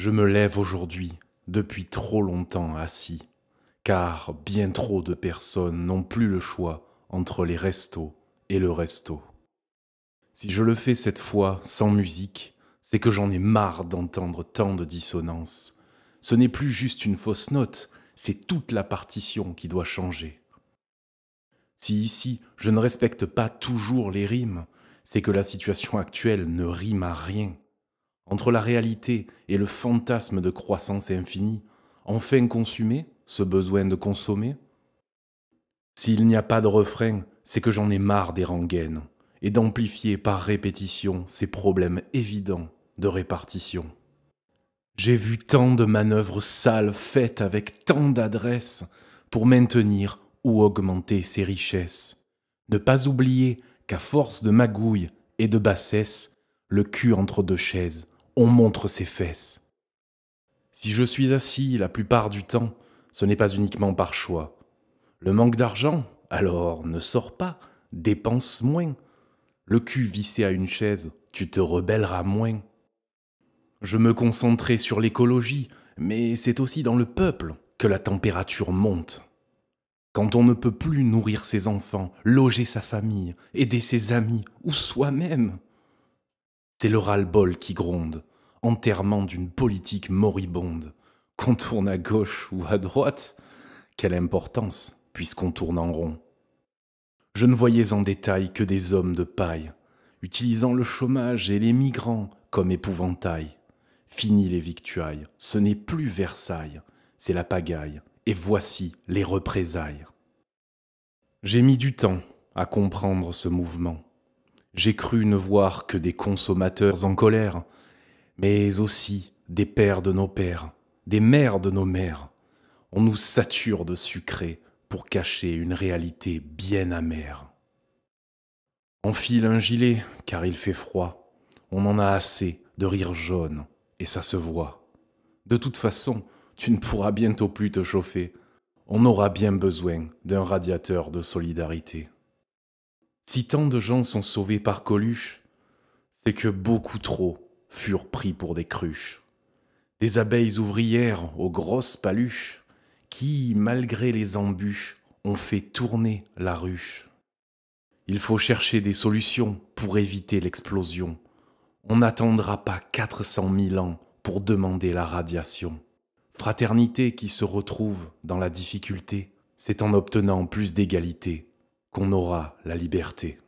Je me lève aujourd'hui, depuis trop longtemps assis, car bien trop de personnes n'ont plus le choix entre les restos et le resto. Si je le fais cette fois sans musique, c'est que j'en ai marre d'entendre tant de dissonances. Ce n'est plus juste une fausse note, c'est toute la partition qui doit changer. Si ici je ne respecte pas toujours les rimes, c'est que la situation actuelle ne rime à rien entre la réalité et le fantasme de croissance infinie, enfin consumé, ce besoin de consommer S'il n'y a pas de refrain, c'est que j'en ai marre des rengaines, et d'amplifier par répétition ces problèmes évidents de répartition. J'ai vu tant de manœuvres sales faites avec tant d'adresse pour maintenir ou augmenter ses richesses. Ne pas oublier qu'à force de magouille et de bassesse, le cul entre deux chaises on montre ses fesses. Si je suis assis la plupart du temps, ce n'est pas uniquement par choix. Le manque d'argent, alors ne sors pas, dépense moins. Le cul vissé à une chaise, tu te rebelleras moins. Je me concentrais sur l'écologie, mais c'est aussi dans le peuple que la température monte. Quand on ne peut plus nourrir ses enfants, loger sa famille, aider ses amis ou soi-même, c'est le ras-le-bol qui gronde enterrement d'une politique moribonde. Qu'on tourne à gauche ou à droite, quelle importance, puisqu'on tourne en rond. Je ne voyais en détail que des hommes de paille, utilisant le chômage et les migrants comme épouvantail. Fini les victuailles, ce n'est plus Versailles, c'est la pagaille, et voici les représailles. J'ai mis du temps à comprendre ce mouvement. J'ai cru ne voir que des consommateurs en colère, mais aussi des pères de nos pères, des mères de nos mères. On nous sature de sucré pour cacher une réalité bien amère. On file un gilet, car il fait froid. On en a assez de rire jaune, et ça se voit. De toute façon, tu ne pourras bientôt plus te chauffer. On aura bien besoin d'un radiateur de solidarité. Si tant de gens sont sauvés par Coluche, c'est que beaucoup trop furent pris pour des cruches. Des abeilles ouvrières aux grosses paluches, qui, malgré les embûches, ont fait tourner la ruche. Il faut chercher des solutions pour éviter l'explosion. On n'attendra pas cent mille ans pour demander la radiation. Fraternité qui se retrouve dans la difficulté, c'est en obtenant plus d'égalité qu'on aura la liberté.